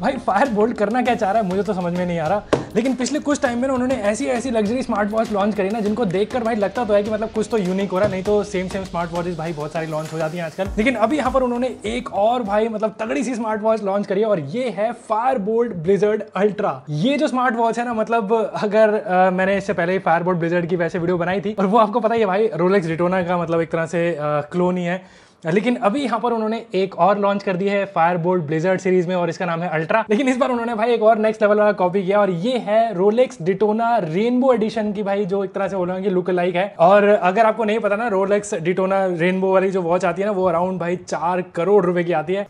भाई Fire bolt करना क्या चाह रहा है मुझे तो समझ में नहीं आ रहा लेकिन पिछले कुछ टाइम में उन्होंने ऐसी ऐसी लग्जरी स्मार्ट वॉच लॉन्च करी ना जिनको देखकर भाई लगता तो है कि मतलब कुछ तो यूनिक हो रहा नहीं तो सेम सेम स्मार्ट वॉचेस भाई बहुत सारी लॉन्च हो जाती हैं आजकल लेकिन अभी यहाँ पर उन्होंने एक और भाई मतलब तगड़ी सी स्मार्ट वॉच लॉन्च करी है और ये है फायर बोल्ड ब्लिजर्ड अल्ट्रा ये जो स्मार्ट वॉच है ना मतलब अगर आ, मैंने इससे पहले फायर बोल्ट ब्लिजर्ड की वैसे वीडियो बनाई थी और वो आपको पता ही है भाई रोलेक्स रिटोना का मतलब एक तरह से क्लोन ही है लेकिन अभी यहाँ पर उन्होंने एक और लॉन्च कर दी है फायर बोल्ट ब्लेजर्ड सीरीज में और इसका नाम है अल्ट्रा लेकिन इस बार उन्होंने भाई एक और नेक्स्ट लेवल वाला कॉपी किया और ये है रोलेक्स डिटोना रेनबो एडिशन की भाई जो एक तरह से बोलूंगा लुक लाइक है और अगर आपको नहीं पता ना रोलेक्स डिटोना रेनबो वाली जो वॉच आती है ना वो अराउंड भाई चार करोड़ रुपए की आती है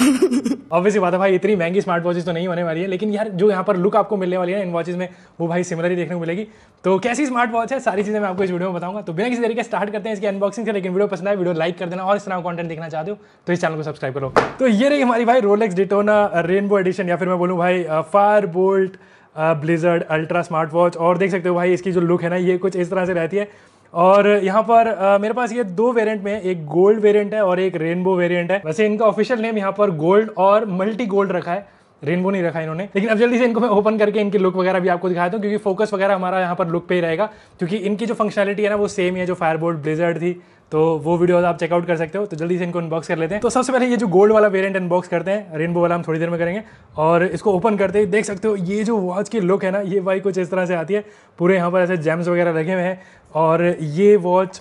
ऑब्वियसली बात है भाई इतनी महंगी स्मार्ट वॉचेज तो नहीं होने वाली है लेकिन यार जो यहाँ पर लुक आपको मिलने वाली है इन वॉचेज में वो भाई सिमिलर ही देखने को मिलेगी तो कैसी स्मार्ट वॉच है सारी चीज़ें मैं आपको इस वीडियो में बताऊंगा तो बिना किसी तरीके स्टार्ट करते हैं इसकी अनबॉक्सिंग से लेकिन वीडियो पसंद आए वीडियो लाइक कर देना और इस तरह कॉन्टेंट देखना चाहते हो तो इस चैनल को सब्सक्राइब करो तो ये रही हमारी भाई रोलेक्स डिटोना रेनबो एडिशन या फिर मैं बोलूँ भाई Fire Boltt ultra smart watch और देख सकते हो भाई इसकी जो लुक है ना ये कुछ इस तरह से रहती है और यहाँ पर आ, मेरे पास ये दो वेरिएंट में एक गोल्ड वेरिएंट है और एक रेनबो वेरिएंट है वैसे इनका ऑफिशियल नेम यहाँ पर गोल्ड और मल्टी गोल्ड रखा है रेनबो नहीं रखा इन्होंने लेकिन अब जल्दी से इनको मैं ओपन करके इनके लुक वगैरह भी आपको दिखाता हूँ क्योंकि फोकस वगैरह हमारा यहाँ पर लुक पे ही रहेगा क्योंकि इनकी जो फंक्शनलिटी है ना वो सेम है जो फायरबोर्ड ब्लेजर्ड थी तो वो वीडियो आप चेकआउट कर सकते हो तो जल्दी से इनको अनबॉक्स कर लेते हैं तो सबसे पहले ये जो गोल्ड वाला वेरियंट अनबॉक्स करते हैं रेनबो वाला हम थोड़ी देर में करेंगे और इसको ओपन करते ही देख सकते हो ये जो वॉच की लुक है ना ये भाई कुछ इस तरह से आती है पूरे यहाँ पर ऐसे जेम्स वगैरह लगे हुए हैं और ये वॉच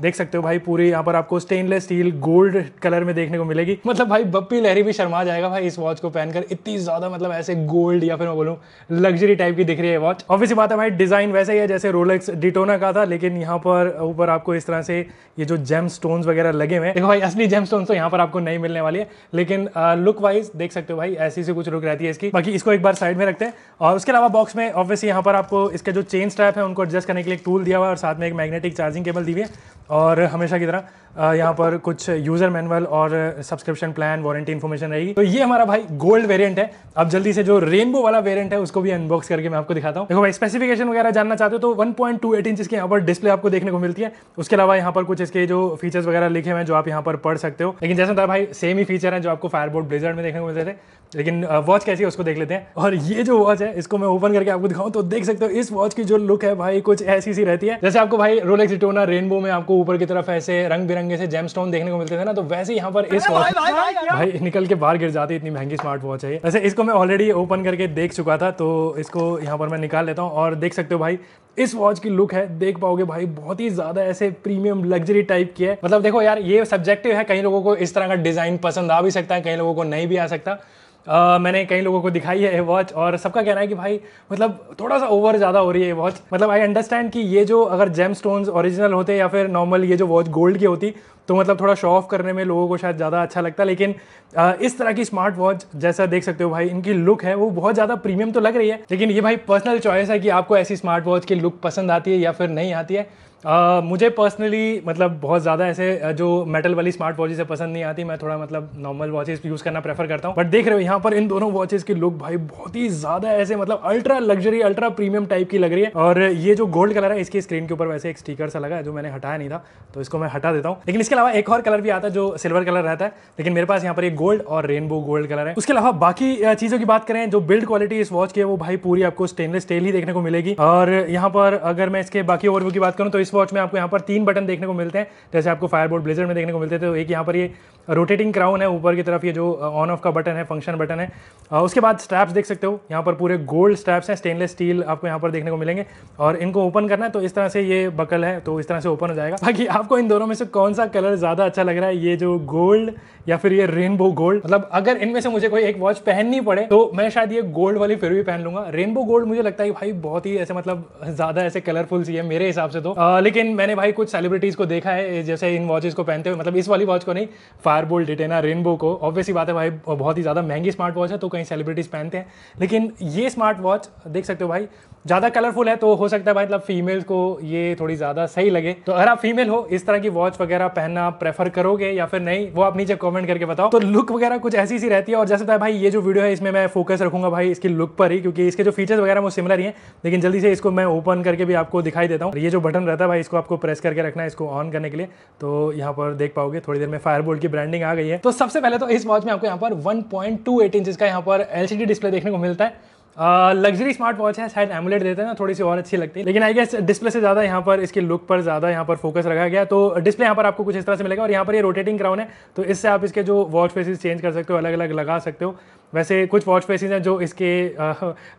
देख सकते हो भाई पूरी यहाँ पर आपको स्टेनलेस स्टील गोल्ड कलर में देखने को मिलेगी मतलब भाई बप्पी लहरी भी शर्मा जाएगा भाई इस वॉच को पहनकर इतनी ज़्यादा मतलब ऐसे गोल्ड या फिर मैं बोलूँ लग्जरी टाइप की दिख रही है वॉच ऑफिस बात है भाई डिज़ाइन वैसे ही है जैसे रोलेक्स डिटोना का था लेकिन यहाँ पर ऊपर आपको इस तरह से ये जो जेम स्टोन वगैरह लगे हुए देखो भाई असली जेम स्टोन तो यहाँ पर आपको नहीं मिलने वाली है लेकिन लुक वाइज देख सकते हो भाई ऐसी से कुछ लुक रहती है इसकी बाकी इसको एक बार साइड में रखते हैं और उसके अलावा बॉक्स में ऑफिस यहाँ पर आपको इसके जो चेन स्ट्रैप है उनको एडजस्ट करने के लिए टूल दिया हुआ है और साथ में एक मैग्नेटिक चार्जिंग केबल दी हुई है और हमेशा की तरह यहाँ पर कुछ यूज़र मैनुअल और सब्सक्रिप्शन प्लान वारंटी इन्फॉर्मेशन रहेगी तो ये हमारा भाई गोल्ड वेरिएंट है अब जल्दी से जो रेनबो वाला वेरिएंट है उसको भी अनबॉक्स करके मैं आपको दिखाता हूँ देखो भाई स्पेसिफिकेशन वगैरह जानना चाहते हो तो one point two eight inch के यहाँ पर डिस्प्ले आपको देखने को मिलती है उसके अलावा यहाँ पर कुछ इसके जो फीचर्स वगैरह लिखे हुए हैं जो आप यहाँ पर पढ़ सकते हो लेकिन जैसे था भाई सेम ही फीचर है जो आपको फायरबोर्ड ब्लेजर में देखने को मिलते थे लेकिन वॉच कैसी है उसको देख लेते हैं और ये जो वॉच है इसको मैं ओपन करके आपको दिखाऊं तो देख सकते हो इस वॉच की जो लुक है भाई कुछ ऐसी सी रहती है जैसे आपको भाई रोलेक्स रिटोना रेनबो में आपको ऊपर की तरफ ऐसे रंग बिरंगे से जेम स्टोन देखने को मिलते थे ना तो वैसे यहाँ पर इस वॉच भाई, भाई, भाई, भाई निकल के बाहर गिर जाती इतनी महंगी स्मार्ट वॉच है वैसे इसको मैं ऑलरेडी ओपन करके देख चुका था तो इसको यहाँ पर मैं निकाल लेता हूँ और देख सकते हो भाई इस वॉच की लुक है देख पाओगे भाई बहुत ही ज्यादा ऐसे प्रीमियम लग्जरी टाइप की है मतलब देखो यार ये सब्जेक्टिव है कई लोगों को इस तरह का डिजाइन पसंद आ भी सकता है कई लोगों को नहीं भी आ सकता Uh, मैंने कई लोगों को दिखाई है ये वॉच और सबका कहना है कि भाई मतलब थोड़ा सा ओवर ज़्यादा हो रही है ये वॉच मतलब आई अंडरस्टैंड कि ये जो अगर जेम स्टोन्स ओरिजिनल होते या फिर नॉर्मल ये जो वॉच गोल्ड की होती तो मतलब थोड़ा शो ऑफ करने में लोगों को शायद ज़्यादा अच्छा लगता लेकिन आ, इस तरह की स्मार्ट वॉच जैसा देख सकते हो भाई इनकी लुक है वो बहुत ज़्यादा प्रीमियम तो लग रही है लेकिन ये भाई पर्सनल चॉइस है कि आपको ऐसी स्मार्ट वॉच की लुक पसंद आती है या फिर नहीं आती है मुझे पर्सनली मतलब बहुत ज़्यादा ऐसे जो मेटल वाली स्मार्ट वॉचेज है पसंद नहीं आती मैं थोड़ा मतलब नॉर्मल वॉचेस यूज़ करना प्रेफर करता हूँ बट देख रहे हो यहाँ पर इन दोनों वॉचेज़ की लुक भाई बहुत ही ज़्यादा ऐसे मतलब ultra luxury ultra premium type की लग रही है और ये जो गोल्ड कलर है इसकी स्क्रीन के ऊपर वैसे एक स्टीकर सा लगा है जो मैंने हटाया नहीं था तो इसको मैं हटा देता हूँ लेकिन इसके अलावा एक और कलर भी आता है जो सिल्वर कलर रहता है लेकिन मेरे पास यहाँ पर एक गोल्ड और रेनबो गोल्ड कलर है उसके अलावा बाकी चीज़ों की बात करें जो बिल्ड क्वालिटी इस वॉच की है वो भाई पूरी आपको स्टेनलेस स्टेल ही देखने को मिलेगी और यहाँ पर अगर मैं इसके बाकी ओवरव्यू की बात करूँ तो इस वॉच में आपको यहाँ पर तीन बटन देखने को मिलते हैं जैसे आपको फायरबोर्ड ब्लेजर में देखने को मिलते थे तो एक यहाँ पर ये रोटेटिंग क्राउन है ऊपर की तरफ ये जो ऑन ऑफ का बटन है फंक्शन बटन है उसके बाद स्ट्रैप्स देख सकते हो यहाँ पर पूरे गोल्ड स्ट्रैप्स हैं स्टेनलेस स्टील आपको यहाँ पर देखने को मिलेंगे और इनको ओपन करना है तो इस तरह से ये बकल है तो इस तरह से ओपन हो जाएगा बाकी आपको इन दोनों में से कौन सा कलर ज़्यादा अच्छा लग रहा है ये जो गोल्ड या फिर ये रेनबो गोल्ड मतलब अगर इनमें से मुझे कोई एक वॉच पहननी पड़े तो मैं शायद ये गोल्ड वाली फिर भी पहन लूंगा रेनबो गोल्ड मुझे लगता है भाई बहुत ही ऐसे मतलब ज़्यादा ऐसे कलरफुल सी है मेरे हिसाब से तो लेकिन मैंने भाई कुछ सेलिब्रिटीज़ को देखा है जैसे इन वॉचेज़ को पहनते हुए मतलब इस वाली वॉच को नहीं फायर बोल्ट डिटेना रेनबो को ऑब्वियसली बात है भाई बहुत ही ज़्यादा महंगी स्मार्ट वॉच है तो कहीं सेलिब्रिटीज़ पहनते हैं लेकिन ये स्मार्ट वॉच देख सकते हो भाई ज़्यादा कलरफुल है तो हो सकता है भाई मतलब फीमेल को ये थोड़ी ज़्यादा सही लगे तो अगर आप फीमेल हो इस तरह की वॉच वगैरह पहनना प्रेफर करोगे या फिर नहीं वो आप नीचे कमेंट करके बताओ तो लुक वगैरह कुछ ऐसी सी रहती है और जैसे तो भाई ये जो वीडियो है इसमें मैं फोकस रखूंगा भाई इसकी लुक पर ही क्योंकि इसके जो फीचर्स वगैरह वो सिमिलर ही है लेकिन जल्दी से इसको मैं ओपन करके भी आपको दिखाई देता हूँ ये जो बटन रहता है भाई इसको आपको प्रेस करके रखना है इसको ऑन करने के लिए तो यहाँ पर देख पाओगे थोड़ी देर में फायर की ब्रांड ब्रांडिंग आ गई है तो सबसे पहले तो इस वॉच में आपको यहाँ पर 1.28 पॉइंट इंचेस का यहाँ पर एलसीडी डिस्प्ले देखने को मिलता है लग्जरी स्मार्ट वॉच है शायद एमुलेट देते हैं ना थोड़ी सी और अच्छी लगती है लेकिन आई गेस डिस्प्ले से ज़्यादा यहाँ पर इसके लुक पर ज़्यादा यहाँ पर फोकस रखा गया तो डिस्प्ले यहाँ पर आपको कुछ इस तरह से मिलेगा और यहाँ पर ये रोटेटिंग क्राउन है तो इससे आप इसके जो वॉच फेसिस चेंज कर सकते हो अलग अलग लगा सकते हो वैसे कुछ वॉच फेसिस हैं जो इसके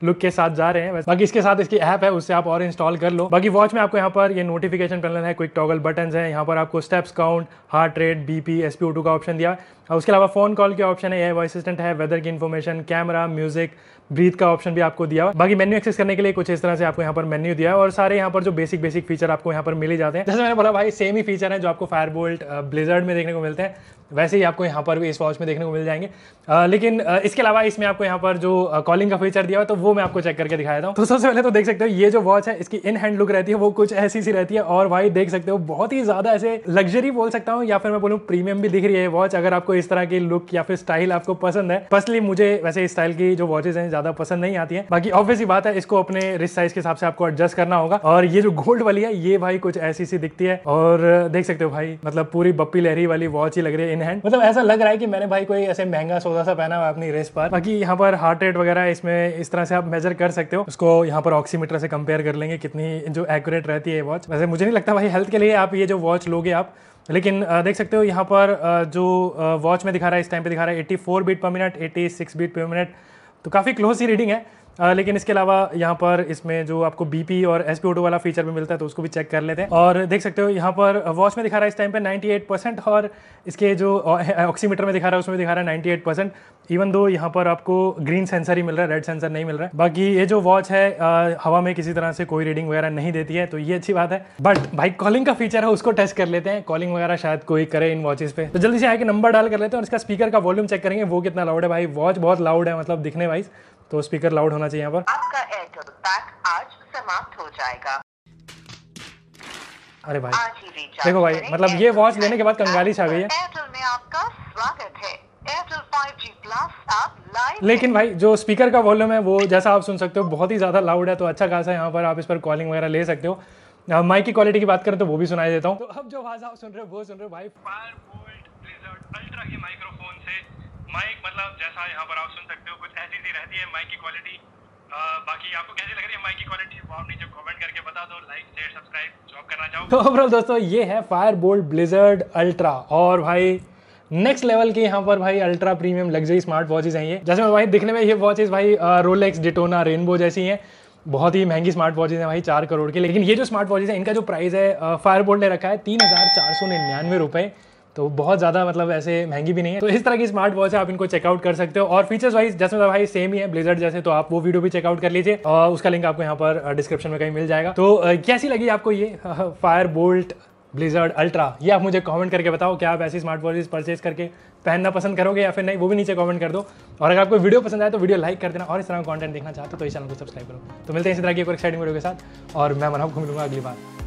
लुक के साथ जा रहे हैं वैसे बाकी इसके साथ इसकी ऐप है उससे आप और इंस्टॉल कर लो बाकी वॉच में आपको यहाँ पर ये नोटिफिकेशन पैनल है क्विक टॉगल बटन है यहाँ पर आपको steps count heart rate B P S P O two का ऑप्शन दिया उसके अलावा फोन कॉल के ऑप्शन है वो असिस्टेंट है वेदर की इन्फॉर्मेशन कैमरा म्यूजिक ब्रीथ का ऑप्शन भी आपको दिया हुआ बाकी मेन्यू एक्सेस करने के लिए कुछ इस तरह से आपको यहाँ पर मेन्यू दिया है और सारे यहाँ पर जो बेसिक बेसिक फीचर आपको यहाँ पर मिले जाते हैं जैसे मैंने बोला भाई सेम ही फीचर है जो आपको फायर बोल्ट ब्लेजर्ड में देखने को मिलते हैं वैसे ही आपको यहाँ पर भी इस वॉच में देखने को मिल जाएंगे आ, लेकिन आ, इसके अलावा इसमें आपको यहाँ पर जो कॉलिंग का फीचर दिया हुआ तो वो मैं आपको चेक करके दिखाया हूँ तो सबसे पहले तो देख सकते हो ये जो वॉच है इसकी इन हैंड लुक रहती है वो कुछ ऐसी सी रहती है और भाई देख सकते हो बहुत ही ज़्यादा ऐसे लग्जरी बोल सकता हूँ या फिर मैं बोलूँ प्रीमियम भी दिख रही है वॉच अगर आपको इस तरह की लुक या फिर स्टाइल आपको पसंद है पर्सनली मुझे वैसे इस स्टाइल की जो वॉचेज है ज़्यादा पसंद नहीं आती है बाकी ऑब्वियस बात है इसको अपने रिस्ट साइज के हिसाब से आपको एडजस्ट करना होगा और ये जो गोल्ड वाली है ये भाई कुछ ऐसी सी दिखती है और देख सकते हो भाई मतलब पूरी बप्पी लहरी वाली वॉच ही लग रही है इन हैंड मतलब ऐसा लग रहा है कि मैंने भाई कोई ऐसे महंगा सोदा सा पहना हुआ अपनी रेस पर बाकी यहाँ पर हार्ट रेट वगैरह इसमें इस तरह से आप मेजर कर सकते हो उसको यहाँ पर ऑक्सीमीटर से कंपेयर कर लेंगे कितनी जो एक्यूरेट रहती है वॉच वैसे मुझे नहीं लगता भाई हेल्थ के लिए आप ये जो वॉच लोगे आप लेकिन देख सकते हो यहाँ पर जो वॉच में दिखा रहा है इस टाइम पे दिखा रहा है 84 बीट पर मिनट 86 बीट पर मिनट तो काफ़ी क्लोज ही रीडिंग है आ, लेकिन इसके अलावा यहाँ पर इसमें जो आपको बीपी और एस पी वाला फीचर भी मिलता है तो उसको भी चेक कर लेते हैं और देख सकते हो यहाँ पर वॉच में दिखा रहा है इस टाइम पर 98 परसेंट और इसके जो ऑक्सीमीटर में दिखा रहा है उसमें दिखा रहा है 98 परसेंट इवन दो यहाँ पर आपको ग्रीन सेंसर ही मिल रहा है रेड सेंसर नहीं मिल रहा है बाकी ये जो वॉच है आ, हवा में किसी तरह से कोई रीडिंग वगैरह नहीं देती है तो ये अच्छी बात है बट भाई कॉलिंग का फीचर है उसको टेस्ट कर लेते हैं कॉलिंग वगैरह शायद कोई करे इन वॉचेस पे तो जल्दी से आगे नंबर डाल कर लेते हैं और इसका स्पीकर का वॉल्यूम चेक करेंगे वो कितना लाउड है भाई वॉच बहुत लाउड है मतलब दिखने वाइज तो स्पीकर लाउड होना चाहिए यहाँ पर आपका एयरटेल पैक आज समाप्त हो जाएगा अरे भाई देखो भाई मतलब ये वॉच लेने के बाद कंगाली छा गई है एयरटेल में आपका स्वागत है लेकिन भाई जो स्पीकर का वॉल्यूम है वो जैसा आप सुन सकते हो बहुत ही ज़्यादा लाउड है तो अच्छा खासा यहाँ पर आप इस पर कॉलिंग वगैरह ले सकते हो माइक की क्वालिटी की बात करें तो वो भी सुनाई देता हूँ तो अब जो आवाज़ आप सुन रहे हो वो सुन रहे हो भाई फायर बोल्ट अल्ट्रा के माइक्रोफोन से माइक मतलब जैसा यहाँ पर आप सुन सकते हो कुछ रहती है माइक की क्वालिटी बाकी आपको कैसी लग रही है माइक की क्वालिटी आप नीचे कमेंट करके बता दो लाइक शेयर सब्सक्राइब जॉब करना चाहो तो ओवरऑल दोस्तों ये है फायर बोल्ट ब्लिजर्ड अल्ट्रा और भाई नेक्स्ट लेवल के यहाँ पर भाई ultra premium luxury smart watches हैं ये जैसे मैं भाई दिखने में ये वॉचेज भाई रोलेक्स डिटोना रेनबो जैसी हैं बहुत ही महंगी स्मार्ट वॉचेज हैं भाई चार करोड़ की लेकिन ये जो स्मार्ट वॉचेज हैं इनका जो प्राइस है फायर बोल्ट ने रखा है तीन हज़ार चार सौ निन्यानवे रुपये तो बहुत ज़्यादा मतलब ऐसे महंगी भी नहीं है तो इस तरह की स्मार्ट वॉच है आप इनको चेकआउट कर सकते हो और फीचर्स वाइज जैसे मतलब भाई सेम ही है ब्लेजर जैसे तो आप वो वीडियो भी चेकआउट कर लीजिए और उसका लिंक आपको यहाँ पर डिस्क्रिप्शन uh, में कहीं मिल जाएगा तो uh, कैसी लगी आपको ये फायर बोल्ट ब्लेजर्ड अल्ट्रा ये आप मुझे कमेंट करके बताओ क्या आप ऐसी स्मार्ट वॉचेज परचेज करके पहनना पसंद करोगे या फिर नहीं वो भी नीचे कमेंट कर दो और अगर आपको वीडियो पसंद आए तो वीडियो लाइक कर देना और इस तरह का कॉन्टेंट देखना चाहते हो तो इस चैनल को सब्सक्राइब करो तो मिलते हैं इसी तरह की एक एक्साइटिंग वीडियो के साथ और मैं मनाव घूम लूँगा अगली बार